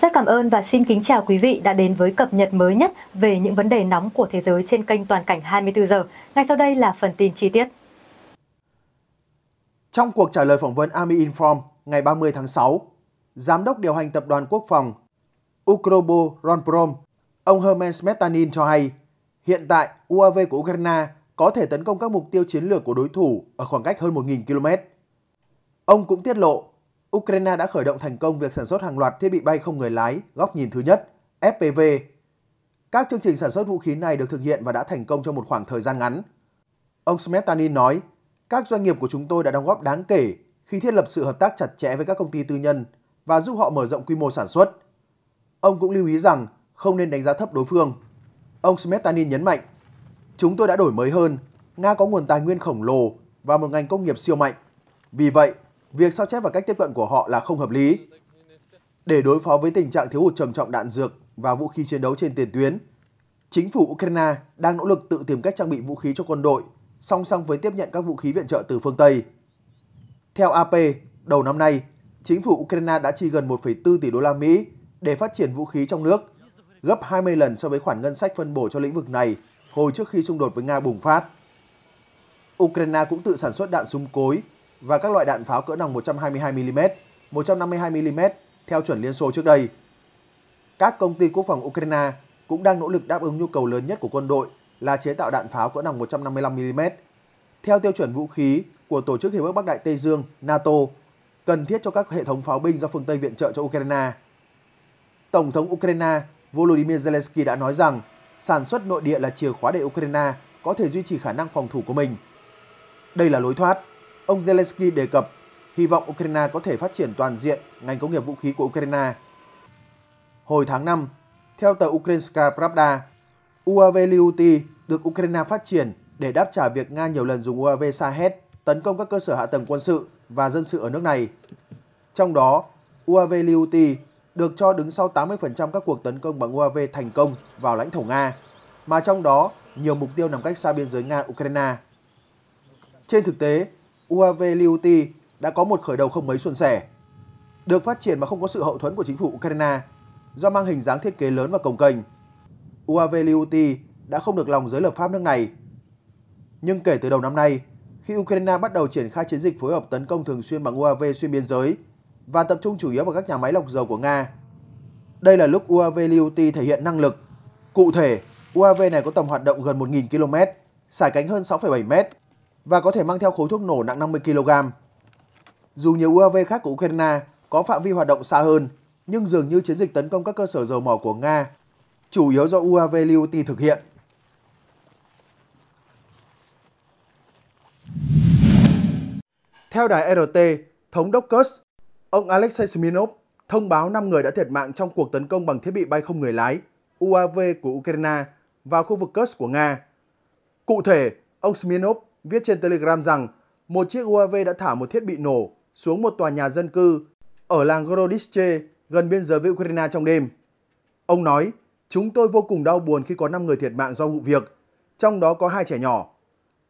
Rất cảm ơn và xin kính chào quý vị đã đến với cập nhật mới nhất về những vấn đề nóng của thế giới trên kênh Toàn cảnh 24 giờ. Ngay sau đây là phần tin chi tiết. Trong cuộc trả lời phỏng vấn Army Inform ngày 30 tháng 6, Giám đốc điều hành Tập đoàn Quốc phòng Ukrobo Ronprom, ông Herman Smetanin cho hay hiện tại UAV của Ukraine có thể tấn công các mục tiêu chiến lược của đối thủ ở khoảng cách hơn 1.000 km. Ông cũng tiết lộ Ukraine đã khởi động thành công việc sản xuất hàng loạt thiết bị bay không người lái góc nhìn thứ nhất, FPV. Các chương trình sản xuất vũ khí này được thực hiện và đã thành công trong một khoảng thời gian ngắn. Ông Smetanin nói, các doanh nghiệp của chúng tôi đã đóng góp đáng kể khi thiết lập sự hợp tác chặt chẽ với các công ty tư nhân và giúp họ mở rộng quy mô sản xuất. Ông cũng lưu ý rằng không nên đánh giá thấp đối phương. Ông Smetanin nhấn mạnh, chúng tôi đã đổi mới hơn, Nga có nguồn tài nguyên khổng lồ và một ngành công nghiệp siêu mạnh. Vì vậy, Việc sao chép và cách tiếp cận của họ là không hợp lý. Để đối phó với tình trạng thiếu hụt trầm trọng đạn dược và vũ khí chiến đấu trên tiền tuyến, chính phủ Ukraine đang nỗ lực tự tìm cách trang bị vũ khí cho quân đội, song song với tiếp nhận các vũ khí viện trợ từ phương Tây. Theo AP, đầu năm nay, chính phủ Ukraine đã chi gần 1,4 tỷ đô la Mỹ để phát triển vũ khí trong nước, gấp 20 lần so với khoản ngân sách phân bổ cho lĩnh vực này hồi trước khi xung đột với Nga bùng phát. Ukraine cũng tự sản xuất đạn súng cối và các loại đạn pháo cỡ nòng 122mm, 152mm theo chuẩn Liên Xô trước đây. Các công ty quốc phòng Ukraine cũng đang nỗ lực đáp ứng nhu cầu lớn nhất của quân đội là chế tạo đạn pháo cỡ nòng 155mm. Theo tiêu chuẩn vũ khí của Tổ chức Hiệp ước Bắc Đại Tây Dương NATO cần thiết cho các hệ thống pháo binh do phương Tây viện trợ cho Ukraine. Tổng thống Ukraine Volodymyr Zelensky đã nói rằng sản xuất nội địa là chìa khóa để Ukraine có thể duy trì khả năng phòng thủ của mình. Đây là lối thoát. Ông Zelensky đề cập hy vọng Ukraine có thể phát triển toàn diện ngành công nghiệp vũ khí của Ukraine. Hồi tháng 5, theo tờ Ukrainska Pravda, UAV Liuti được Ukraine phát triển để đáp trả việc Nga nhiều lần dùng UAV Shahed tấn công các cơ sở hạ tầng quân sự và dân sự ở nước này. Trong đó, UAV Liuti được cho đứng sau 80% các cuộc tấn công bằng UAV thành công vào lãnh thổ Nga, mà trong đó nhiều mục tiêu nằm cách xa biên giới Nga-Ukraine. Trên thực tế, UAV Liuti e đã có một khởi đầu không mấy suôn sẻ. Được phát triển mà không có sự hậu thuẫn của chính phủ Ukraine, do mang hình dáng thiết kế lớn và cồng kềnh, UAV Liuti e đã không được lòng giới lập pháp nước này. Nhưng kể từ đầu năm nay, khi Ukraine bắt đầu triển khai chiến dịch phối hợp tấn công thường xuyên bằng UAV xuyên biên giới và tập trung chủ yếu vào các nhà máy lọc dầu của Nga, đây là lúc UAV Liuti e thể hiện năng lực. Cụ thể, UAV này có tầm hoạt động gần 1.000 km, sải cánh hơn 6,7 m và có thể mang theo khối thuốc nổ nặng 50 kg. Dù nhiều UAV khác của Ukraine có phạm vi hoạt động xa hơn, nhưng dường như chiến dịch tấn công các cơ sở dầu mỏ của Nga chủ yếu do UAV Liuti thực hiện. Theo đài RT, thống đốc Kurs, ông Alexei Smirnov thông báo 5 người đã thiệt mạng trong cuộc tấn công bằng thiết bị bay không người lái UAV của Ukraine vào khu vực Kurs của Nga. Cụ thể, ông Smirnov viết trên Telegram rằng một chiếc UAV đã thả một thiết bị nổ xuống một tòa nhà dân cư ở làng Gorodishche gần biên giới với Ukraine trong đêm. Ông nói, chúng tôi vô cùng đau buồn khi có 5 người thiệt mạng do vụ việc, trong đó có hai trẻ nhỏ.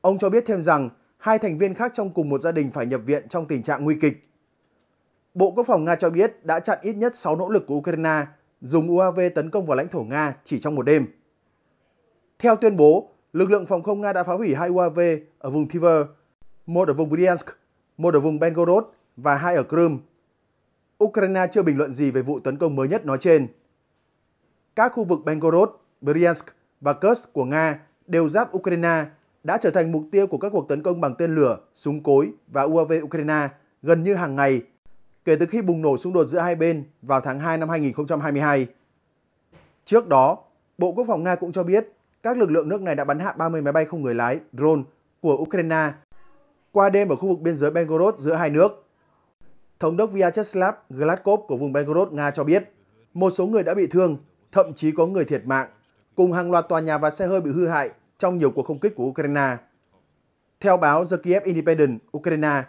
Ông cho biết thêm rằng hai thành viên khác trong cùng một gia đình phải nhập viện trong tình trạng nguy kịch. Bộ Quốc phòng Nga cho biết đã chặn ít nhất 6 nỗ lực của Ukraine dùng UAV tấn công vào lãnh thổ Nga chỉ trong một đêm. Theo tuyên bố, lực lượng phòng không Nga đã phá hủy hai UAV ở vùng Tver, một ở vùng Bryansk, một ở vùng bengorod và hai ở Crimea. Ukraine chưa bình luận gì về vụ tấn công mới nhất nói trên. Các khu vực bengorod, Bryansk và Kursk của Nga đều giáp Ukraine đã trở thành mục tiêu của các cuộc tấn công bằng tên lửa, súng cối và UAV Ukraine gần như hàng ngày kể từ khi bùng nổ xung đột giữa hai bên vào tháng 2 năm 2022. Trước đó, Bộ Quốc phòng Nga cũng cho biết các lực lượng nước này đã bắn hạ 30 máy bay không người lái, drone của Ukraine qua đêm ở khu vực biên giới Belgorod giữa hai nước. Thống đốc Vyacheslav Gladkov của vùng Belgorod, Nga cho biết, một số người đã bị thương, thậm chí có người thiệt mạng, cùng hàng loạt tòa nhà và xe hơi bị hư hại trong nhiều cuộc không kích của Ukraine. Theo báo The Kiev Independent, Ukraine,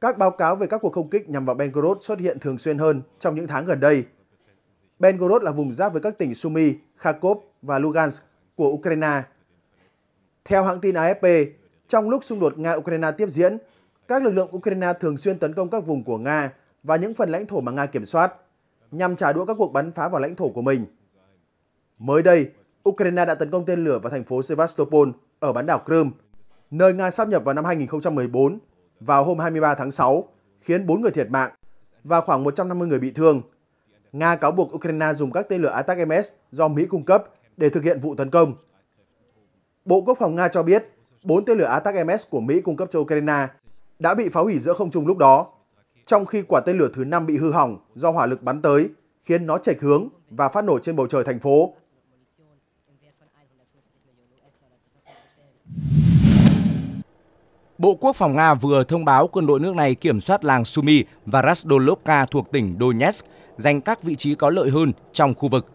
các báo cáo về các cuộc không kích nhằm vào Belgorod xuất hiện thường xuyên hơn trong những tháng gần đây. Belgorod là vùng giáp với các tỉnh Sumy, Kharkov và Lugansk của Ukraine. Theo hãng tin AFP, trong lúc xung đột Nga-Ukraine tiếp diễn, các lực lượng Ukraine thường xuyên tấn công các vùng của Nga và những phần lãnh thổ mà Nga kiểm soát, nhằm trả đũa các cuộc bắn phá vào lãnh thổ của mình. Mới đây, Ukraine đã tấn công tên lửa vào thành phố Sevastopol ở bán đảo Crimea, nơi Nga sáp nhập vào năm 2014 vào hôm 23 tháng 6, khiến 4 người thiệt mạng và khoảng 150 người bị thương. Nga cáo buộc Ukraine dùng các tên lửa Attack-MS do Mỹ cung cấp để thực hiện vụ tấn công. Bộ Quốc phòng Nga cho biết, 4 tên lửa Atak-MS của Mỹ cung cấp cho Ukraine đã bị phá hủy giữa không trung lúc đó, trong khi quả tên lửa thứ 5 bị hư hỏng do hỏa lực bắn tới, khiến nó chệch hướng và phát nổ trên bầu trời thành phố. Bộ Quốc phòng Nga vừa thông báo quân đội nước này kiểm soát làng Sumy và Rasdolovka thuộc tỉnh Donetsk, giành các vị trí có lợi hơn trong khu vực.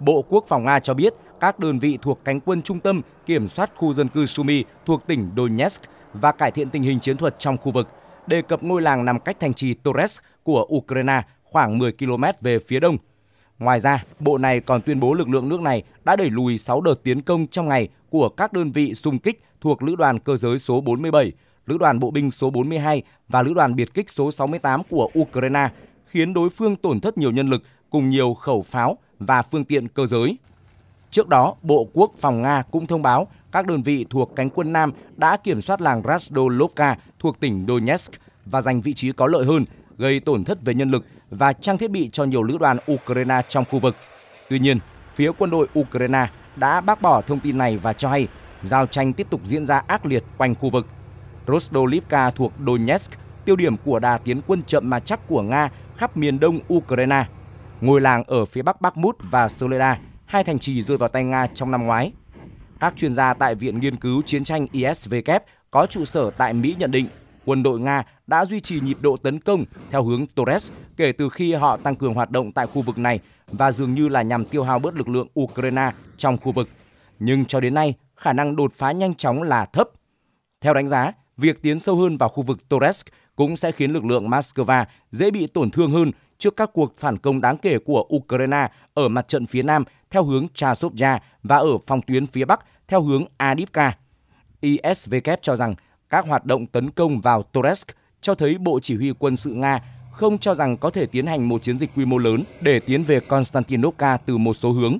Bộ Quốc phòng Nga cho biết các đơn vị thuộc cánh quân trung tâm kiểm soát khu dân cư Sumy thuộc tỉnh Donetsk và cải thiện tình hình chiến thuật trong khu vực. Đề cập ngôi làng nằm cách thành trì Torres của Ukraine khoảng 10 km về phía đông. Ngoài ra, bộ này còn tuyên bố lực lượng nước này đã đẩy lùi 6 đợt tiến công trong ngày của các đơn vị xung kích thuộc Lữ đoàn Cơ giới số 47, Lữ đoàn Bộ binh số 42 và Lữ đoàn Biệt kích số 68 của Ukraine, khiến đối phương tổn thất nhiều nhân lực cùng nhiều khẩu pháo và phương tiện cơ giới. Trước đó, Bộ Quốc phòng Nga cũng thông báo các đơn vị thuộc cánh quân Nam đã kiểm soát làng Rasdolovka thuộc tỉnh Donetsk và giành vị trí có lợi hơn, gây tổn thất về nhân lực và trang thiết bị cho nhiều lữ đoàn Ukraine trong khu vực. Tuy nhiên, phía quân đội Ukraine đã bác bỏ thông tin này và cho hay giao tranh tiếp tục diễn ra ác liệt quanh khu vực. Rostolivka thuộc Donetsk, tiêu điểm của đà tiến quân chậm mà chắc của Nga khắp miền đông Ukraine – ngôi làng ở phía bắc Bakhmut và Soledad, hai thành trì rơi vào tay Nga trong năm ngoái. Các chuyên gia tại Viện Nghiên cứu Chiến tranh ISW có trụ sở tại Mỹ nhận định quân đội Nga đã duy trì nhịp độ tấn công theo hướng Torres kể từ khi họ tăng cường hoạt động tại khu vực này và dường như là nhằm tiêu hao bớt lực lượng Ukraine trong khu vực. Nhưng cho đến nay, khả năng đột phá nhanh chóng là thấp. Theo đánh giá, việc tiến sâu hơn vào khu vực Torres cũng sẽ khiến lực lượng Moscow dễ bị tổn thương hơn trước các cuộc phản công đáng kể của Ukraine ở mặt trận phía Nam theo hướng Chasovya và ở phòng tuyến phía Bắc theo hướng Adivka. ISVK cho rằng các hoạt động tấn công vào Toresk cho thấy Bộ Chỉ huy quân sự Nga không cho rằng có thể tiến hành một chiến dịch quy mô lớn để tiến về Konstantinovka từ một số hướng.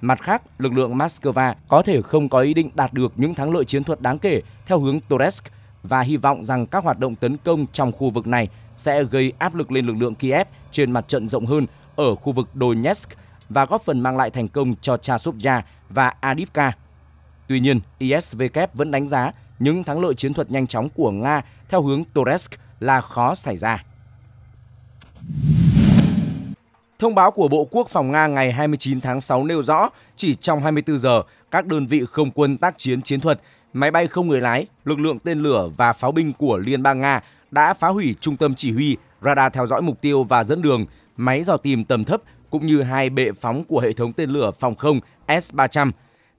Mặt khác, lực lượng Moscow có thể không có ý định đạt được những thắng lợi chiến thuật đáng kể theo hướng Toresk và hy vọng rằng các hoạt động tấn công trong khu vực này sẽ gây áp lực lên lực lượng Kiev trên mặt trận rộng hơn ở khu vực Donetsk và góp phần mang lại thành công cho Chasovya và Adivka. Tuy nhiên, ISVK vẫn đánh giá những thắng lợi chiến thuật nhanh chóng của Nga theo hướng Toresk là khó xảy ra. Thông báo của Bộ Quốc phòng Nga ngày 29 tháng 6 nêu rõ, chỉ trong 24 giờ, các đơn vị không quân tác chiến chiến thuật, máy bay không người lái, lực lượng tên lửa và pháo binh của Liên bang Nga đã phá hủy trung tâm chỉ huy, radar theo dõi mục tiêu và dẫn đường, máy dò tìm tầm thấp cũng như hai bệ phóng của hệ thống tên lửa phòng không S-300.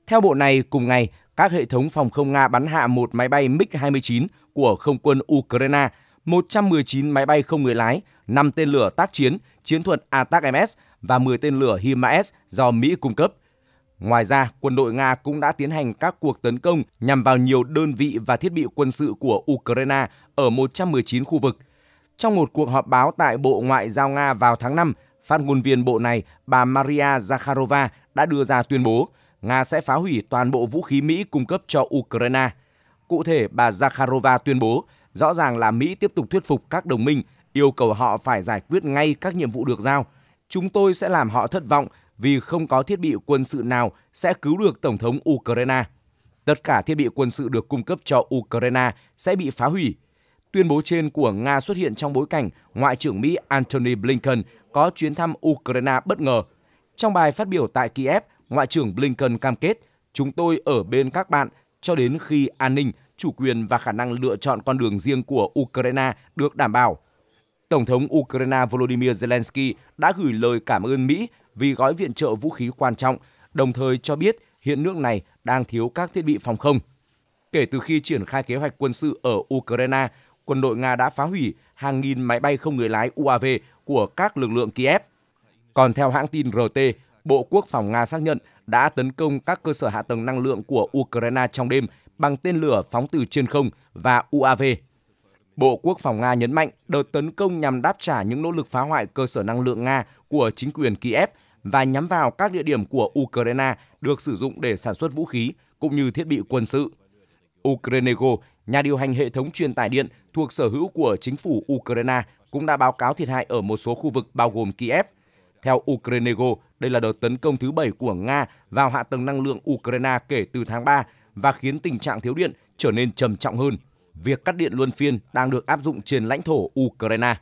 Theo bộ này, cùng ngày, các hệ thống phòng không Nga bắn hạ một máy bay MiG-29 của không quân Ukraine, 119 máy bay không người lái, 5 tên lửa tác chiến, chiến thuật ATACMS và 10 tên lửa HIMARS do Mỹ cung cấp – Ngoài ra, quân đội Nga cũng đã tiến hành các cuộc tấn công nhằm vào nhiều đơn vị và thiết bị quân sự của Ukraine ở 119 khu vực. Trong một cuộc họp báo tại Bộ Ngoại giao Nga vào tháng 5, phát ngôn viên bộ này, bà Maria Zakharova đã đưa ra tuyên bố Nga sẽ phá hủy toàn bộ vũ khí Mỹ cung cấp cho Ukraine. Cụ thể, bà Zakharova tuyên bố rõ ràng là Mỹ tiếp tục thuyết phục các đồng minh yêu cầu họ phải giải quyết ngay các nhiệm vụ được giao. Chúng tôi sẽ làm họ thất vọng vì không có thiết bị quân sự nào sẽ cứu được Tổng thống Ukraine. Tất cả thiết bị quân sự được cung cấp cho Ukraine sẽ bị phá hủy. Tuyên bố trên của Nga xuất hiện trong bối cảnh Ngoại trưởng Mỹ Antony Blinken có chuyến thăm Ukraine bất ngờ. Trong bài phát biểu tại Kiev, Ngoại trưởng Blinken cam kết chúng tôi ở bên các bạn cho đến khi an ninh, chủ quyền và khả năng lựa chọn con đường riêng của Ukraine được đảm bảo. Tổng thống Ukraine Volodymyr Zelensky đã gửi lời cảm ơn Mỹ vì gói viện trợ vũ khí quan trọng, đồng thời cho biết hiện nước này đang thiếu các thiết bị phòng không. Kể từ khi triển khai kế hoạch quân sự ở Ukraine, quân đội Nga đã phá hủy hàng nghìn máy bay không người lái UAV của các lực lượng Kiev. Còn theo hãng tin RT, Bộ Quốc phòng Nga xác nhận đã tấn công các cơ sở hạ tầng năng lượng của Ukraine trong đêm bằng tên lửa phóng từ trên không và UAV. Bộ Quốc phòng Nga nhấn mạnh đợt tấn công nhằm đáp trả những nỗ lực phá hoại cơ sở năng lượng Nga của chính quyền Kiev và nhắm vào các địa điểm của Ukraine được sử dụng để sản xuất vũ khí cũng như thiết bị quân sự. Ukrenego, nhà điều hành hệ thống truyền tải điện thuộc sở hữu của chính phủ Ukraine, cũng đã báo cáo thiệt hại ở một số khu vực bao gồm Kiev. Theo Ukrenego, đây là đợt tấn công thứ bảy của Nga vào hạ tầng năng lượng Ukraine kể từ tháng 3 và khiến tình trạng thiếu điện trở nên trầm trọng hơn. Việc cắt điện luân phiên đang được áp dụng trên lãnh thổ Ukraine.